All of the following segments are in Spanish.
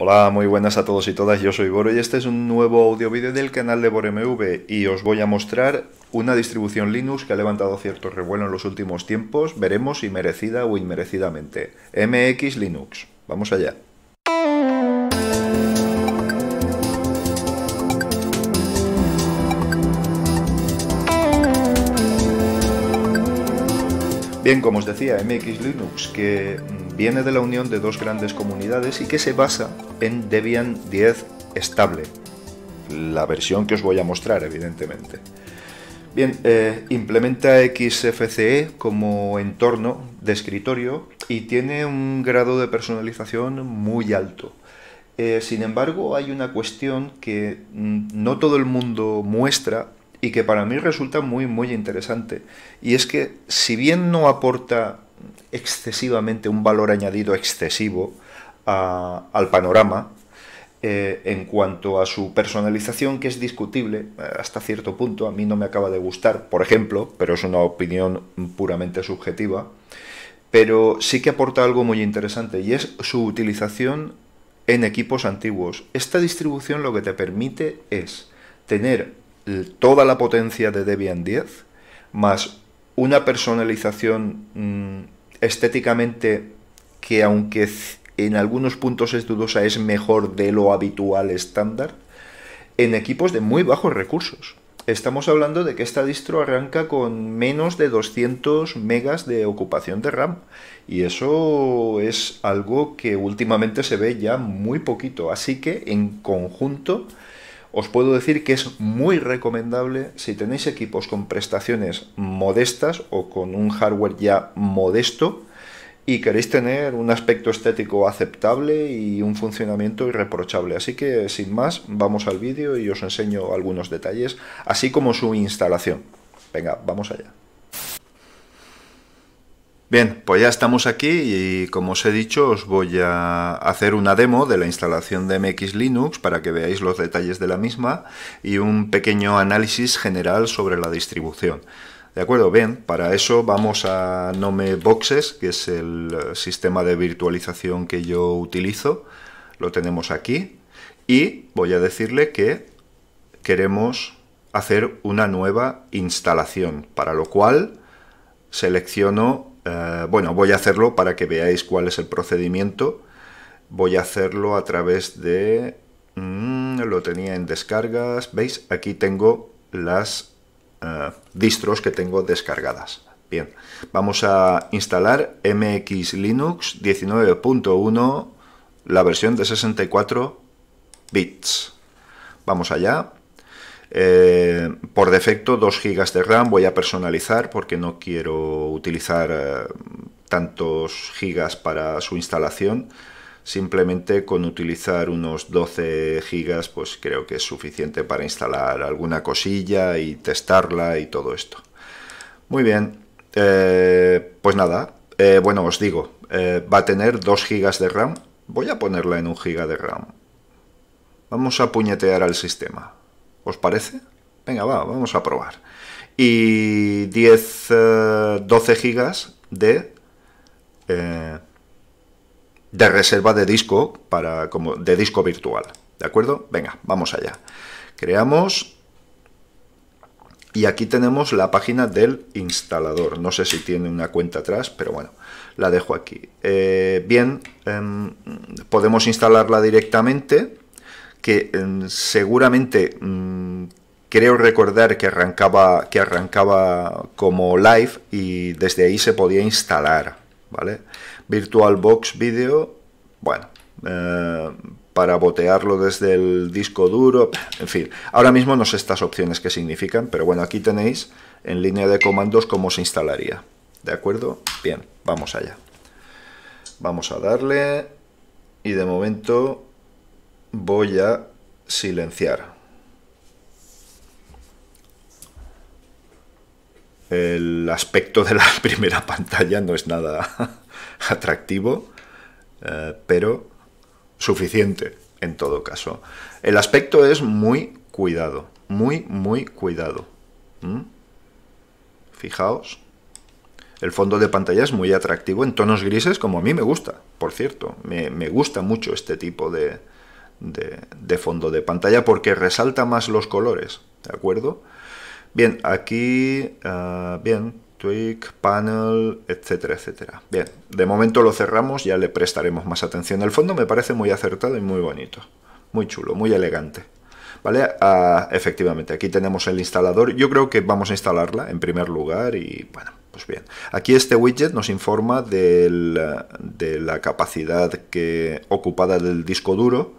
Hola, muy buenas a todos y todas, yo soy Boro y este es un nuevo audio vídeo del canal de BoroMV y os voy a mostrar una distribución Linux que ha levantado cierto revuelo en los últimos tiempos, veremos si merecida o inmerecidamente. MX Linux, vamos allá. Bien, como os decía, MX Linux, que mm, viene de la unión de dos grandes comunidades y que se basa en Debian 10 estable, la versión que os voy a mostrar, evidentemente. Bien, eh, implementa XFCE como entorno de escritorio y tiene un grado de personalización muy alto. Eh, sin embargo, hay una cuestión que mm, no todo el mundo muestra y que para mí resulta muy, muy interesante. Y es que si bien no aporta excesivamente un valor añadido excesivo al panorama, eh, en cuanto a su personalización, que es discutible eh, hasta cierto punto, a mí no me acaba de gustar, por ejemplo, pero es una opinión puramente subjetiva, pero sí que aporta algo muy interesante y es su utilización en equipos antiguos. Esta distribución lo que te permite es tener toda la potencia de Debian 10 más una personalización mm, estéticamente que aunque en algunos puntos es dudosa es mejor de lo habitual estándar en equipos de muy bajos recursos. Estamos hablando de que esta distro arranca con menos de 200 megas de ocupación de RAM y eso es algo que últimamente se ve ya muy poquito, así que en conjunto os puedo decir que es muy recomendable si tenéis equipos con prestaciones modestas o con un hardware ya modesto y queréis tener un aspecto estético aceptable y un funcionamiento irreprochable. Así que sin más, vamos al vídeo y os enseño algunos detalles, así como su instalación. Venga, vamos allá. Bien, pues ya estamos aquí y como os he dicho os voy a hacer una demo de la instalación de MX Linux para que veáis los detalles de la misma y un pequeño análisis general sobre la distribución. De acuerdo, bien, para eso vamos a Nome Boxes, que es el eh, sistema de virtualización que yo utilizo. Lo tenemos aquí y voy a decirle que queremos hacer una nueva instalación, para lo cual selecciono eh, bueno, voy a hacerlo para que veáis cuál es el procedimiento. Voy a hacerlo a través de... Mm, lo tenía en descargas. ¿Veis? Aquí tengo las eh, distros que tengo descargadas. Bien, vamos a instalar MX Linux 19.1, la versión de 64 bits. Vamos allá. Eh, por defecto 2 GB de RAM voy a personalizar porque no quiero utilizar eh, tantos gigas para su instalación. Simplemente con utilizar unos 12 gigas pues creo que es suficiente para instalar alguna cosilla y testarla y todo esto. Muy bien, eh, pues nada, bueno os digo, va a tener 2 gigas de RAM. Voy a ponerla en un giga de RAM. Vamos a puñetear al sistema. ¿Os parece? Venga, vamos a probar. Y 10, 12 eh, gigas de, eh, de reserva de disco, para, como de disco virtual. ¿De acuerdo? Venga, vamos allá. Creamos y aquí tenemos la página del instalador. No sé si tiene una cuenta atrás, pero bueno, la dejo aquí. Eh, bien, em, podemos instalarla directamente que mm, seguramente mm, creo recordar que arrancaba, que arrancaba como live y desde ahí se podía instalar, ¿vale? VirtualBox Video, bueno, eh, para botearlo desde el disco duro, en fin, ahora mismo no sé estas opciones qué significan, pero bueno, aquí tenéis en línea de comandos cómo se instalaría, ¿de acuerdo? Bien, vamos allá. Vamos a darle y de momento voy a silenciar el aspecto de la primera pantalla no es nada atractivo eh, pero suficiente en todo caso el aspecto es muy cuidado muy muy cuidado ¿Mm? fijaos el fondo de pantalla es muy atractivo en tonos grises como a mí me gusta por cierto me gusta mucho este tipo de, de, fondo de pantalla porque resalta más los colores, ¿de acuerdo? Bien, aquí, ah, bien, tweak, panel, etcétera, etcétera. Bien, de momento lo cerramos, ya le prestaremos más atención. El fondo me parece muy acertado y muy bonito, muy chulo, muy elegante. ¿Vale? Ah, efectivamente, aquí tenemos el instalador. Yo creo que vamos a instalarla en primer lugar y, bueno, pues bien. Aquí este widget nos informa de la capacidad que, ocupada del disco duro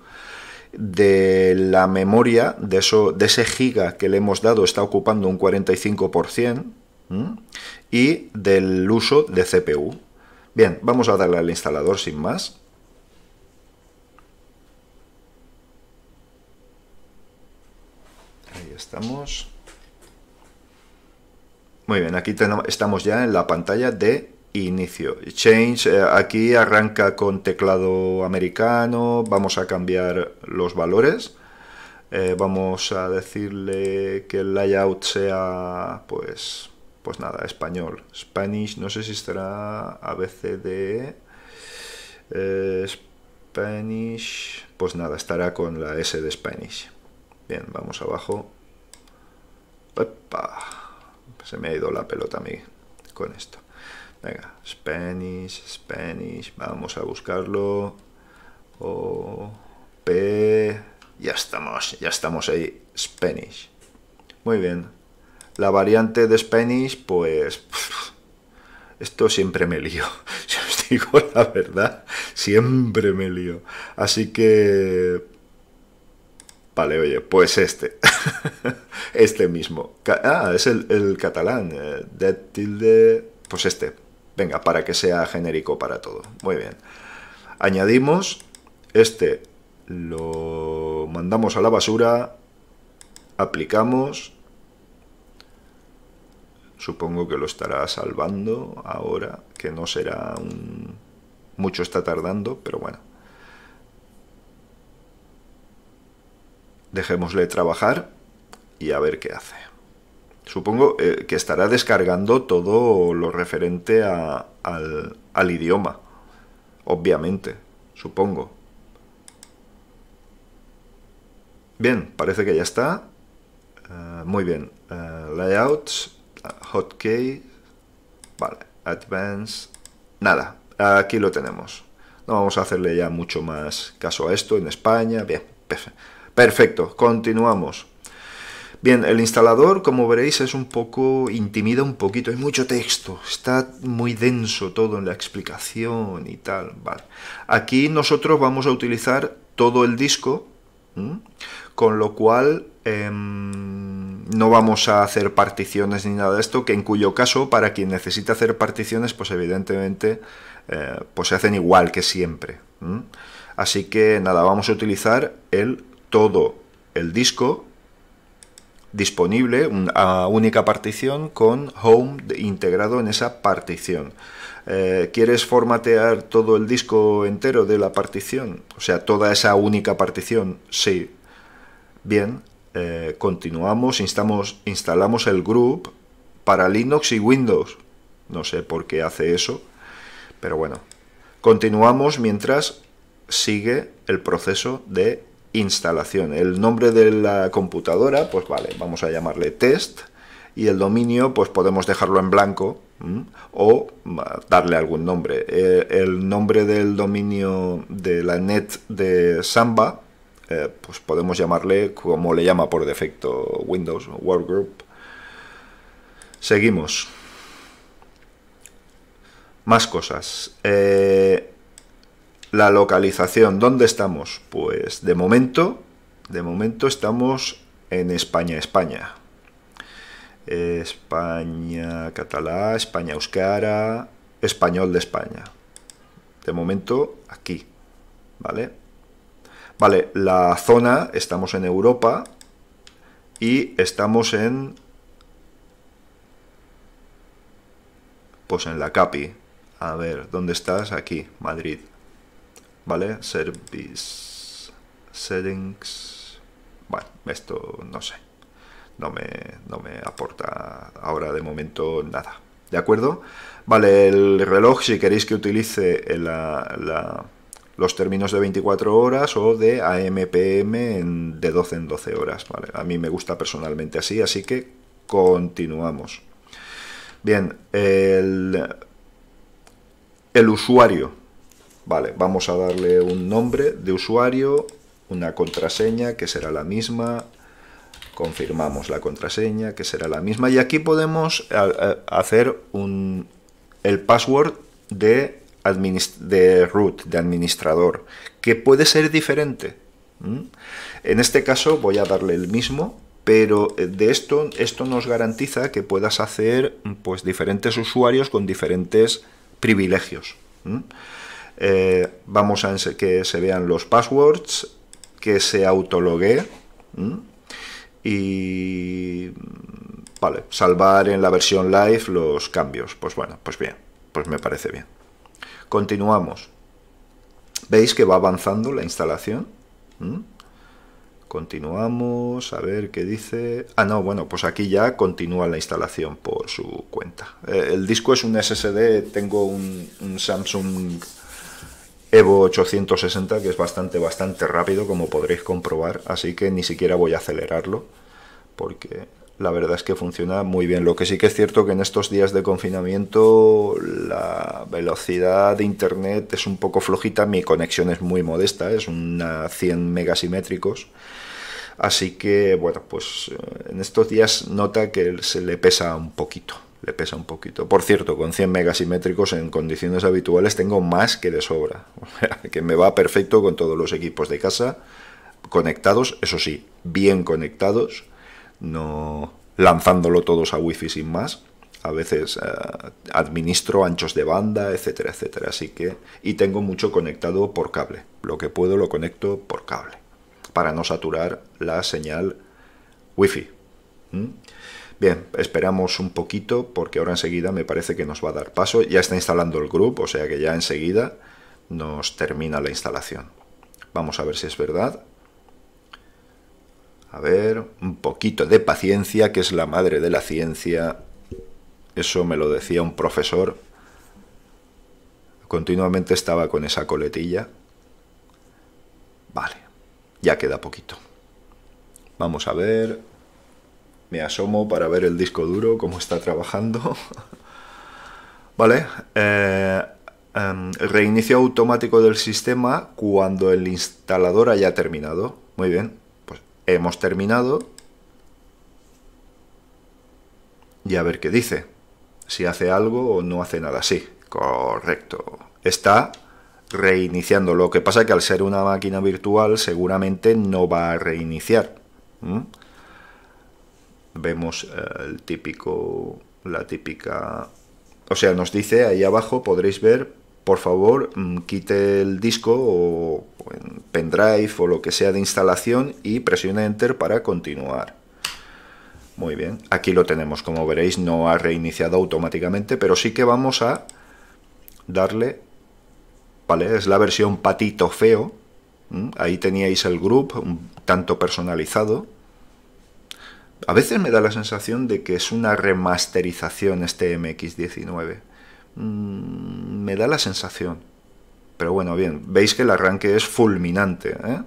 de la memoria, de, eso, de ese giga que le hemos dado, está ocupando un 45%, y del uso de CPU. Bien, vamos a darle al instalador sin más. Ahí estamos. Muy bien, aquí estamos ya en la pantalla de inicio. Change eh, aquí arranca con teclado americano, vamos a cambiar los valores. Eh, vamos a decirle que el layout sea, pues, pues nada, español. Spanish, no sé si estará ABCD. E. Eh, Spanish, pues nada, estará con la S de Spanish. Bien, vamos abajo. se me ha ido la pelota a mí con esto. Venga, Spanish, Spanish, vamos a buscarlo. O P. Ya estamos, ya estamos ahí. Spanish. Muy bien. La variante de Spanish, pues. Esto siempre me lío. Si os digo la verdad, siempre me lío. Así que. Vale, oye, pues este. este mismo. Ah, es el, el catalán. Eh, Dead tilde. Pues este. Venga, para que sea genérico para todo. Muy bien. Añadimos este, lo mandamos a la basura, aplicamos, supongo que lo estará salvando ahora, que no será un... mucho está tardando, pero bueno. Dejémosle trabajar y a ver qué hace. Supongo eh, que estará descargando todo lo referente al, idioma, obviamente, supongo. Bien, parece que ya está. Eh, muy bien. Eh, layouts, hotkey, vale, advanced, nada, aquí lo tenemos. No vamos a hacerle ya mucho más caso a esto en España. Bien, perfecto. Continuamos. Bien, el instalador, como veréis, es un poco, intimida un poquito, hay mucho texto, está muy denso todo en la explicación y tal, vale. Aquí nosotros vamos a utilizar todo el disco, con lo cual em, no vamos a hacer particiones ni nada de esto, que en cuyo caso, para quien necesita hacer particiones, pues evidentemente eh, pues se hacen igual que siempre. Así que nada, vamos a utilizar el todo el disco disponible, una única partición con home integrado en esa partición. Eh, ¿Quieres formatear todo el disco entero de la partición? O sea, toda esa única partición, sí. Bien, eh, continuamos, instalamos el group para Linux y Windows. No sé por qué hace eso, pero bueno. Continuamos mientras sigue el proceso de instalación. El nombre de la computadora, pues vale, vamos a llamarle test y el dominio, pues podemos dejarlo en blanco o darle algún nombre. Eh, el nombre del dominio de la net de Samba, eh, pues podemos llamarle como le llama por defecto Windows Workgroup. Seguimos. Más cosas. Eh, la localización, ¿dónde estamos? Pues de momento, de momento estamos en España, España. España catalá, España euskara, español de España. De momento aquí, ¿vale? Vale, la zona, estamos en Europa y estamos en... Pues en la CAPI. A ver, ¿dónde estás? Aquí, Madrid. ¿vale? Service settings. Bueno, esto no sé. No me, me aporta ahora de momento nada. ¿De acuerdo? Vale, el reloj, si queréis que utilice los términos de 24 horas o de AMPM de 12 en 12 horas. ¿vale? A mí me gusta personalmente así, así que continuamos. Bien, el, el usuario, Vale, vamos a darle un nombre de usuario, una contraseña que será la misma, confirmamos la contraseña que será la misma y aquí podemos hacer un, el password de, root, de administrador, que puede ser diferente. En este caso voy a darle el mismo, pero eh, de esto, esto nos garantiza que puedas hacer pues, diferentes usuarios con diferentes privilegios. Eh, vamos a que se vean los passwords, que se autologue. Y vale, salvar en la versión live los cambios. Pues bueno, pues bien, pues me parece bien. Continuamos. ¿Veis que va avanzando la instalación? Continuamos, a ver qué dice... Ah, no, bueno, pues aquí ya continúa la instalación por su cuenta. Eh, el disco es un SSD, tengo un Samsung Evo 860, que es bastante, bastante rápido, como podréis comprobar, así que ni siquiera voy a acelerarlo, porque la verdad es que funciona muy bien. Lo que sí que es cierto que en estos días de confinamiento la velocidad de internet es un poco flojita, mi conexión es muy modesta, es una 100 megasimétricos. Así que, bueno, pues eh, en estos días nota que se le pesa un poquito le pesa un poquito. Por cierto, con 100 megasimétricos en condiciones habituales tengo más que de sobra, que me va perfecto con todos los equipos de casa conectados, eso sí, bien conectados, no lanzándolo todos a wifi sin más. A veces eh, administro anchos de banda, etcétera, etcétera. Así que, y tengo mucho conectado por cable. Lo que puedo lo conecto por cable para no saturar la señal wifi. Bien, esperamos un poquito porque ahora enseguida me parece que nos va a dar paso. Ya está instalando el grupo, o sea que ya enseguida nos termina la instalación. Vamos a ver si es verdad. A ver, un poquito de paciencia, que es la madre de la ciencia. Eso me lo decía un profesor. Continuamente estaba con esa coletilla. Vale, ya queda poquito. Vamos a ver. Me asomo para ver el disco duro, cómo está trabajando. vale. Eh, em, reinicio automático del sistema cuando el instalador haya terminado. Muy bien. Pues hemos terminado. Y a ver qué dice. Si hace algo o no hace nada. Sí, correcto. Está reiniciando. Lo que pasa es que al ser una máquina virtual seguramente no va a reiniciar vemos eh, el típico, la típica... O sea, nos dice ahí abajo, podréis ver, por favor, mm, quite el disco o pendrive o lo que sea de instalación y presione Enter para continuar. Muy bien, aquí lo tenemos, como veréis no ha reiniciado automáticamente, pero sí que vamos a darle, vale, es la versión patito feo, mm, ahí teníais el group, tanto personalizado, a veces me da la sensación de que es una remasterización este MX19. Mm, me da la sensación. Pero bueno, bien, veis que el arranque es fulminante. ¿eh?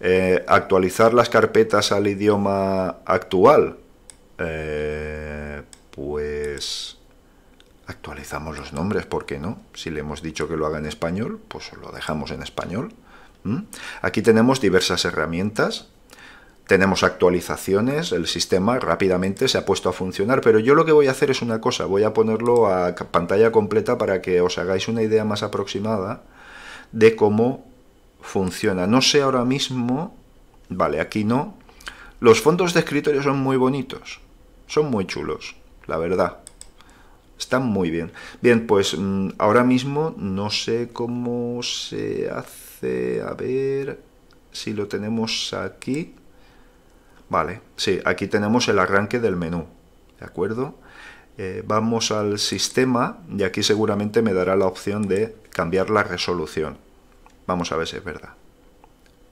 Eh, actualizar las carpetas al idioma actual. Eh, pues actualizamos los nombres, ¿por qué no? Si le hemos dicho que lo haga en español, pues lo dejamos en español. ¿Mm? Aquí tenemos diversas herramientas tenemos actualizaciones, el sistema rápidamente se ha puesto a funcionar, pero yo lo que voy a hacer es una cosa, voy a ponerlo a pantalla completa para que os hagáis una idea más aproximada de cómo funciona. No sé ahora mismo, vale, aquí no. Los fondos de escritorio son muy bonitos, son muy chulos, la verdad. Están muy bien. Bien, pues mm, ahora mismo no sé cómo se hace, a ver si lo tenemos aquí. Vale, sí, aquí tenemos el arranque del menú, ¿de acuerdo? Eh, vamos al sistema y aquí seguramente me dará la opción de cambiar la resolución. Vamos a ver si es verdad.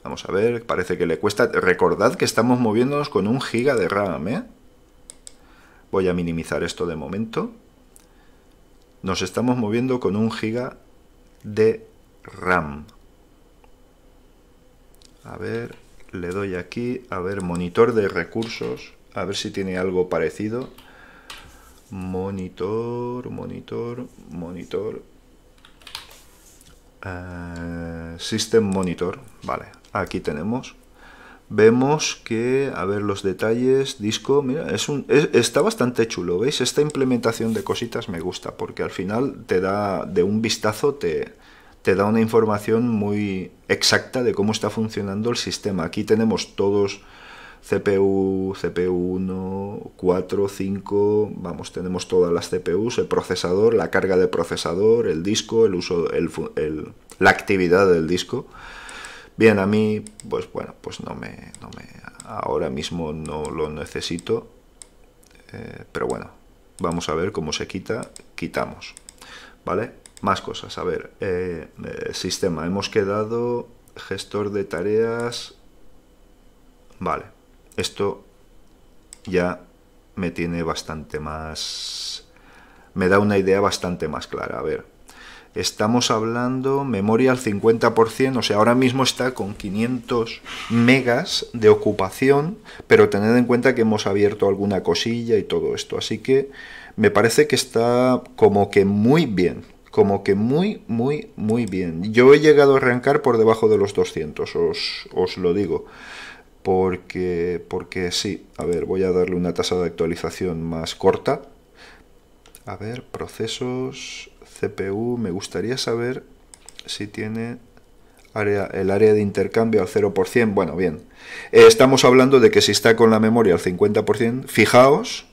Vamos a ver, parece que le cuesta. Recordad que estamos moviéndonos con un giga de RAM, ¿eh? Voy a minimizar esto de momento. Nos estamos moviendo con un giga de RAM. A ver, le doy aquí, a ver, monitor de recursos, a ver si tiene algo parecido. Monitor, monitor, monitor. Eh, system monitor, vale, aquí tenemos. Vemos que, a ver los detalles, disco, mira, es un, está bastante chulo, ¿veis? Esta implementación de cositas me gusta, porque al final te da, de un vistazo te, te da una información muy exacta de cómo está funcionando el sistema. Aquí tenemos todos CPU, CPU1, 4, 5, vamos, tenemos todas las CPUs, el procesador, la carga de procesador, el disco, el uso, el, la actividad del disco. Bien, a mí, pues bueno, pues no me, no me ahora mismo no lo necesito, eh, pero bueno, vamos a ver cómo se quita, quitamos, ¿vale? Más cosas, a ver, eh, eh, sistema, hemos quedado gestor de tareas, vale, esto ya me tiene bastante más, me da una idea bastante más clara, a ver, estamos hablando memoria al 50%, o sea, ahora mismo está con 500 megas de ocupación, pero tened en cuenta que hemos abierto alguna cosilla y todo esto, así que me parece que está como que muy bien, como que muy, muy, muy bien. Yo he llegado a arrancar por debajo de los 200, os, lo digo. Porque, porque sí, a ver, voy a darle una tasa de actualización más corta. A ver, procesos, CPU, me gustaría saber si tiene el área de intercambio al 0%. Bueno, bien, eh, estamos hablando de que si está con la memoria al 50%, fijaos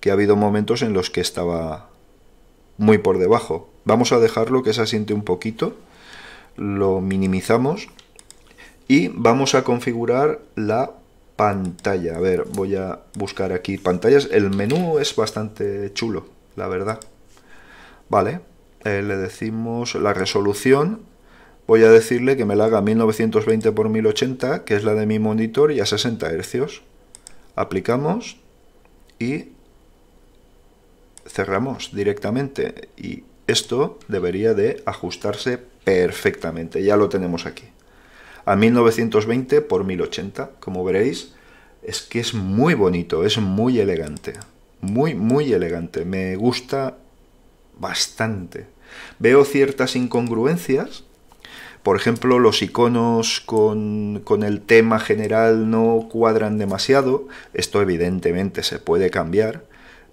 que ha habido momentos en los que estaba muy por debajo. Vamos a dejarlo que se asiente un poquito, lo minimizamos y vamos a configurar la pantalla. A ver, voy a buscar aquí pantallas. El menú es bastante chulo, la verdad. Vale, eh, le decimos la resolución. Voy a decirle que me la haga 1920x1080, que es la de mi monitor, y a 60 Hz. Aplicamos y cerramos directamente y esto debería de ajustarse perfectamente, ya lo tenemos aquí. A 1920 por 1080, como veréis, es que es muy bonito, es muy elegante, muy, muy elegante, me gusta bastante. Veo ciertas incongruencias, por ejemplo, los iconos con, con, el tema general no cuadran demasiado. Esto evidentemente se puede cambiar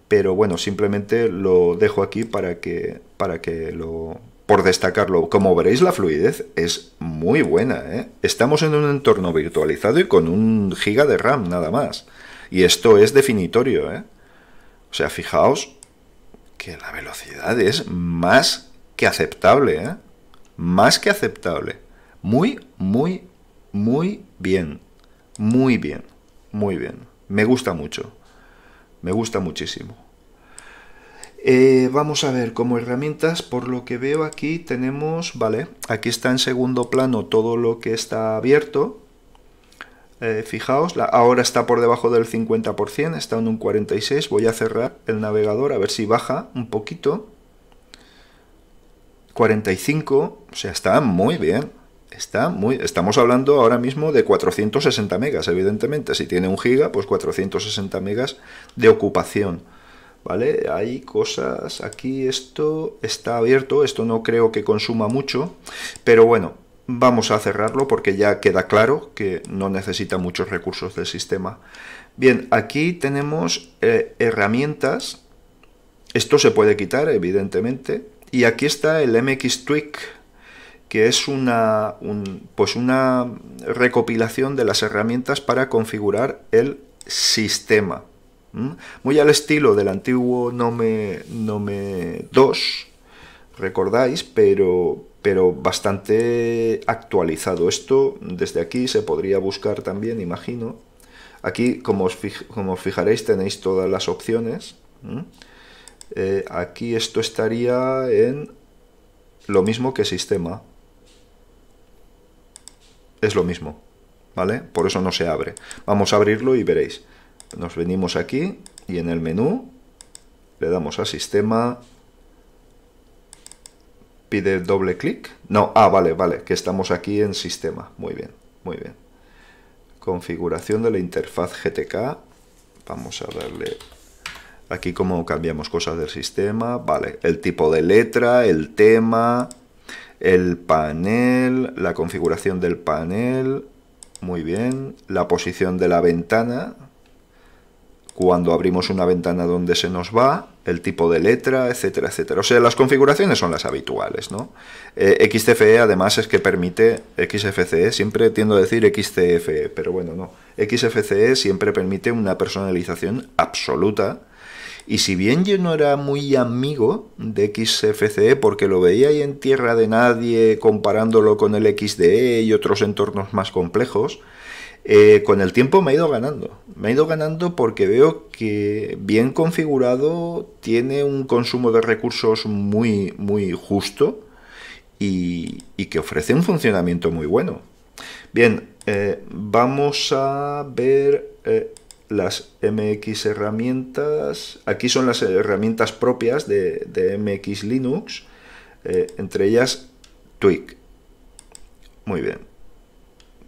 pero bueno, simplemente lo dejo aquí para que, para que lo... Por destacarlo, como veréis, la fluidez es muy buena. ¿eh? Estamos en un entorno virtualizado y con un giga de RAM nada más. Y esto es definitorio. ¿eh? O sea, fijaos que la velocidad es más que aceptable. ¿eh? Más que aceptable. Muy, muy, muy bien. Muy bien. Muy bien. Me gusta mucho. Me gusta muchísimo. Eh, vamos a ver, como herramientas, por lo que veo aquí tenemos, vale, aquí está en segundo plano todo lo que está abierto. Eh, fijaos, ahora está por debajo del 50%, está en un 46%. Voy a cerrar el navegador a ver si baja un poquito. 45, o sea, está muy bien muy, estamos hablando ahora mismo de 460 megas, evidentemente. Si tiene un giga, pues 460 megas de ocupación. ¿Vale? Hay cosas. Aquí esto está abierto. Esto no creo que consuma mucho. Pero bueno, vamos a cerrarlo porque ya queda claro que no necesita muchos recursos del sistema. Bien, aquí tenemos eh, herramientas. Esto se puede quitar, evidentemente. Y aquí está el MX Tweak que es una, pues una recopilación de las herramientas para configurar el sistema. Muy al estilo del antiguo Nome, 2, recordáis, pero, pero bastante actualizado. Esto desde aquí se podría buscar también, imagino. Aquí, como os, como fijaréis, tenéis todas las opciones. Eh, aquí esto estaría en lo mismo que sistema es lo mismo, ¿vale? Por eso no se abre. Vamos a abrirlo y veréis. Nos venimos aquí y en el menú le damos a sistema, pide doble clic. No, ah, vale, vale, que estamos aquí en sistema. Muy bien, muy bien. Configuración de la interfaz GTK. Vamos a darle aquí cómo cambiamos cosas del sistema. Vale, el tipo de letra, el tema, el panel, la configuración del panel, muy bien, la posición de la ventana, cuando abrimos una ventana donde se nos va, el tipo de letra, etcétera, etcétera. O sea, las configuraciones son las habituales, ¿no? Eh, e, además es que permite, XFCE, siempre tiendo a decir XCFE, pero bueno, no. XFCE siempre permite una personalización absoluta y si bien yo no era muy amigo de XFCE porque lo veía ahí en tierra de nadie comparándolo con el XDE y otros entornos más complejos, eh, con el tiempo me ha ido ganando. Me ha ido ganando porque veo que bien configurado tiene un consumo de recursos muy, muy justo y, que ofrece un funcionamiento muy bueno. Bien, eh, vamos a ver... Eh, las MX herramientas. Aquí son las herramientas propias de, MX Linux, eh, entre ellas tweak Muy bien.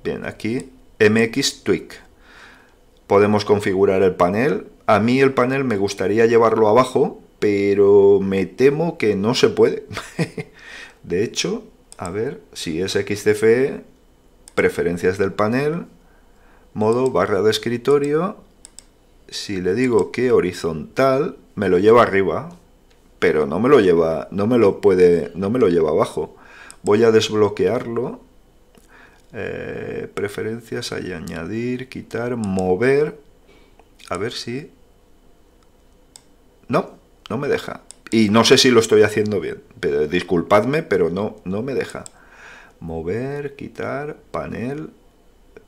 Bien, aquí MX tweak Podemos configurar el panel. A mí el panel me gustaría llevarlo abajo, pero me temo que no se puede. de hecho, a ver si es XCFE, preferencias del panel, modo barra de escritorio, si le digo que horizontal, me lo lleva arriba, pero no me lo lleva, no me lo puede, no me lo lleva abajo. Voy a desbloquearlo. Eh, preferencias, hay añadir, quitar, mover. A ver si... No, no me deja. Y no sé si lo estoy haciendo bien. Pero, disculpadme, pero no, no me deja. Mover, quitar, panel,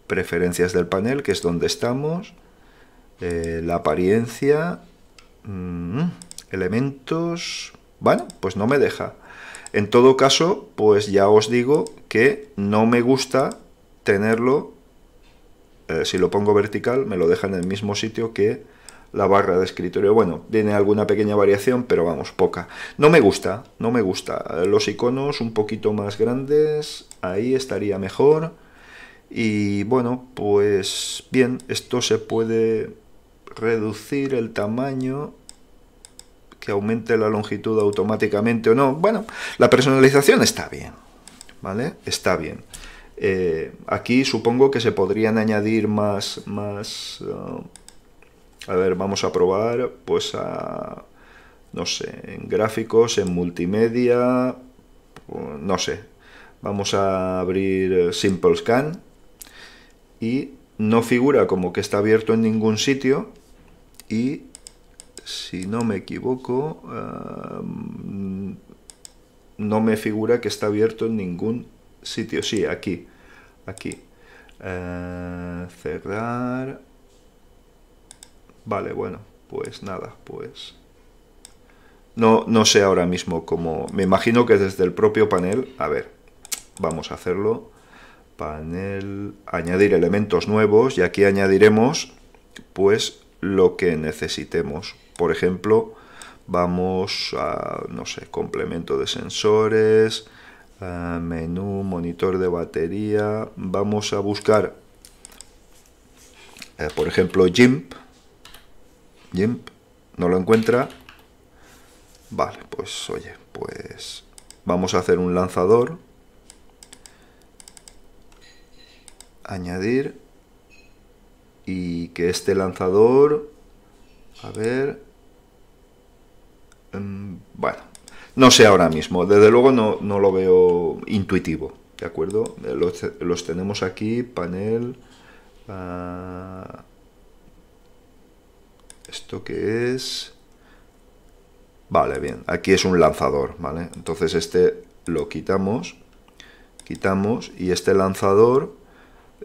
preferencias del panel, que es donde estamos. Eh, la apariencia, mm, elementos... Bueno, pues no me deja. En todo caso, pues ya os digo que no me gusta tenerlo, eh, si lo pongo vertical, me lo deja en el mismo sitio que la barra de escritorio. Bueno, tiene alguna pequeña variación, pero vamos, poca. No me gusta, no me gusta. Eh, los iconos un poquito más grandes, ahí estaría mejor. Y bueno, pues bien, esto se puede reducir el tamaño que aumente la longitud automáticamente o no. Bueno, la personalización está bien, ¿vale? Está bien. Eh, aquí supongo que se podrían añadir más... más uh, a ver, vamos a probar, pues a... No sé, en gráficos, en multimedia... No sé. Vamos a abrir eh, Simple Scan. Y no figura como que está abierto en ningún sitio, y si no me equivoco em, no me figura que está abierto en ningún sitio sí aquí aquí eh, cerrar vale bueno pues nada pues no no sé ahora mismo cómo me imagino que desde el propio panel a ver vamos a hacerlo panel añadir elementos nuevos y aquí añadiremos pues lo que necesitemos. Por ejemplo, vamos a, no sé, complemento de sensores, menú, monitor de batería, vamos a buscar, eh, por ejemplo, GIMP, GIMP, no lo encuentra, vale, pues oye, pues vamos a hacer un lanzador, añadir, y que este lanzador, a ver, em, bueno, no sé ahora mismo, desde luego no, lo veo intuitivo, ¿de acuerdo? Eh, los, tenemos aquí, panel, ah, esto que es, vale, bien, aquí es un lanzador, ¿vale? Entonces este lo quitamos, quitamos y este lanzador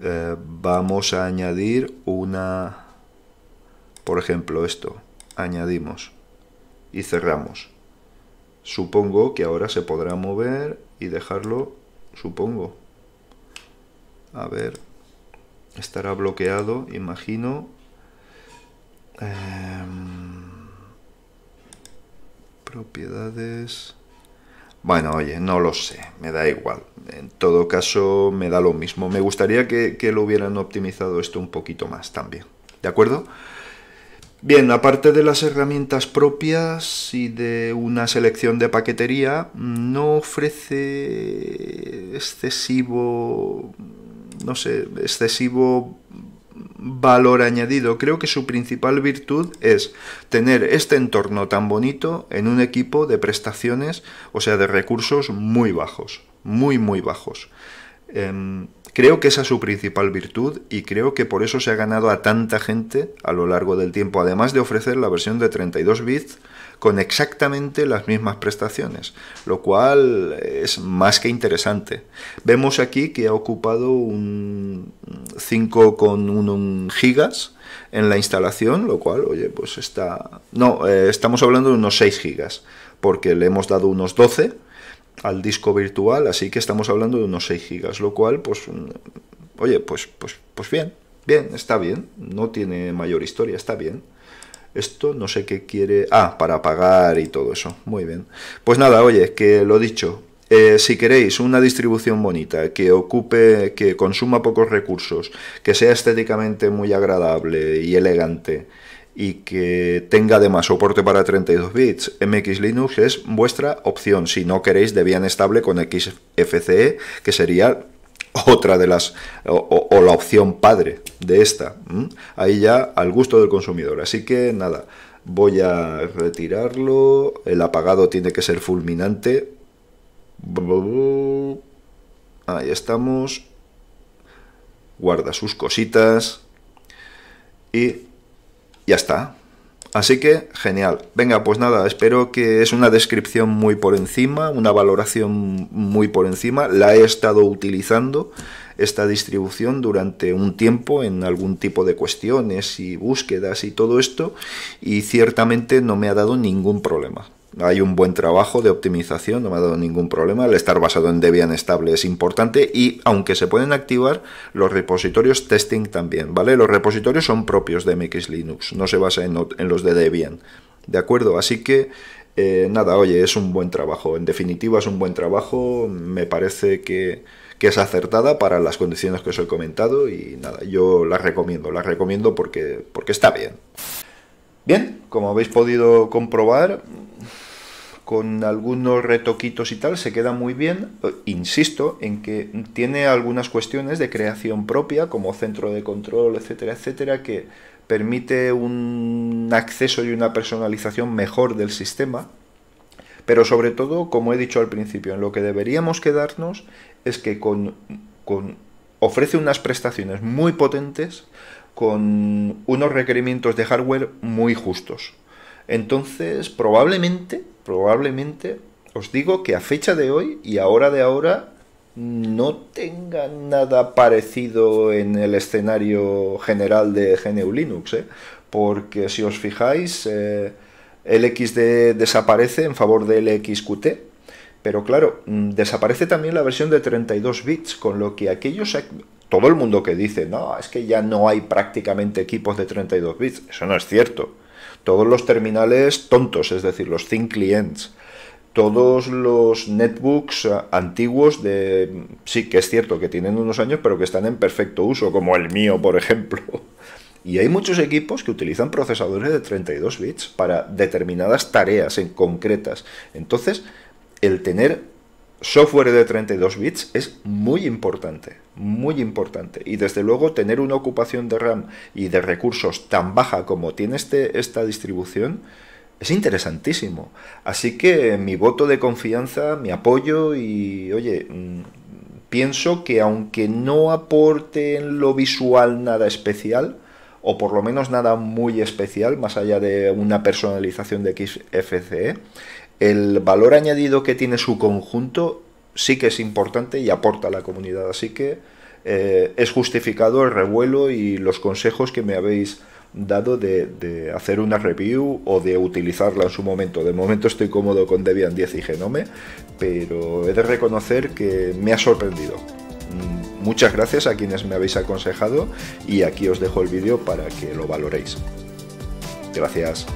eh, vamos a añadir una, por ejemplo, esto, añadimos y cerramos. Supongo que ahora se podrá mover y dejarlo, supongo. A ver, estará bloqueado, imagino. Em, propiedades bueno, oye, no lo sé, me da igual. En todo caso, me da lo mismo. Me gustaría que, lo hubieran optimizado esto un poquito más también. ¿De acuerdo? Bien, aparte de las herramientas propias y de una selección de paquetería, no ofrece excesivo, no sé, excesivo valor añadido. Creo que su principal virtud es tener este entorno tan bonito en un equipo de prestaciones, o sea, de recursos muy bajos, muy, muy bajos. Em, creo que esa es su principal virtud y creo que por eso se ha ganado a tanta gente a lo largo del tiempo, además de ofrecer la versión de 32 bits con exactamente las mismas prestaciones, lo cual es más que interesante. Vemos aquí que ha ocupado un 5,1 gigas en la instalación, lo cual, oye, pues está... No, eh, estamos hablando de unos 6 gigas, porque le hemos dado unos 12 al disco virtual, así que estamos hablando de unos 6 gigas, lo cual, pues, oye, pues, pues, pues bien, bien, está bien, no tiene mayor historia, está bien. Esto no sé qué quiere... Ah, para pagar y todo eso. Muy bien. Pues nada, oye, que lo dicho. Eh, si queréis una distribución bonita, que ocupe, que consuma pocos recursos, que sea estéticamente muy agradable y elegante, y que tenga además soporte para 32 bits. MX Linux es vuestra opción si no queréis Debian estable con XFCE, que sería otra de las o, la opción padre de esta. Ahí ya al gusto del consumidor. Así que nada, voy a retirarlo. El apagado tiene que ser fulminante. Ahí estamos. Guarda sus cositas. Y ya está. Así que, genial. Venga, pues nada, espero que es una descripción muy por encima, una valoración muy por encima. La he estado utilizando, esta distribución, durante un tiempo en algún tipo de cuestiones y búsquedas y todo esto, y ciertamente no me ha dado ningún problema hay un buen trabajo de optimización, no me ha dado ningún problema. El estar basado en Debian estable es importante y aunque se pueden activar, los repositorios testing también, ¿vale? Los repositorios son propios de MX Linux, no se basa en, los de Debian, ¿de acuerdo? Así que eh, nada, oye, es un buen trabajo. En definitiva, es un buen trabajo. Me parece que, es acertada para las condiciones que os he comentado. Y nada, yo la recomiendo, la recomiendo porque, porque está bien. Bien, como habéis podido comprobar, con algunos retoquitos y tal, se queda muy bien. Eh, insisto en que tiene algunas cuestiones de creación propia, como centro de control, etcétera, etcétera, que permite un acceso y una personalización mejor del sistema. Pero sobre todo, como he dicho al principio, en lo que deberíamos quedarnos es que con, ofrece unas prestaciones muy potentes con unos requerimientos de hardware muy justos. Entonces, probablemente probablemente os digo que a fecha de hoy y ahora de ahora no tenga nada parecido en el escenario general de GNU Linux, ¿eh? porque si os fijáis, eh, el xd desaparece en favor del LXQT, pero claro, mm, desaparece también la versión de 32 bits, con lo que aquellos... Todo el mundo que dice, no, es que ya no hay prácticamente equipos de 32 bits, eso no es cierto todos los terminales tontos, es decir, los thin clients, todos los netbooks eh, antiguos de sí que es cierto que tienen unos años, pero que están en perfecto uso, como el mío, por ejemplo. Y hay muchos equipos que utilizan procesadores de 32 bits para determinadas tareas en concretas. Entonces, el tener software de 32 bits es muy importante, muy importante. Y desde luego tener una ocupación de RAM y de recursos tan baja como tiene este, esta distribución es interesantísimo. Así que mi voto de confianza, mi apoyo y, oye, mm, pienso que aunque no aporte en lo visual nada especial, o por lo menos nada muy especial, más allá de una personalización de XFCE, el valor añadido que tiene su conjunto sí que es importante y aporta a la comunidad. Así que eh, es justificado el revuelo y los consejos que me habéis dado de, de, hacer una review o de utilizarla en su momento. De momento estoy cómodo con Debian 10 y Genome, pero he de reconocer que me ha sorprendido. Mm, muchas gracias a quienes me habéis aconsejado y aquí os dejo el vídeo para que lo valoréis. Gracias.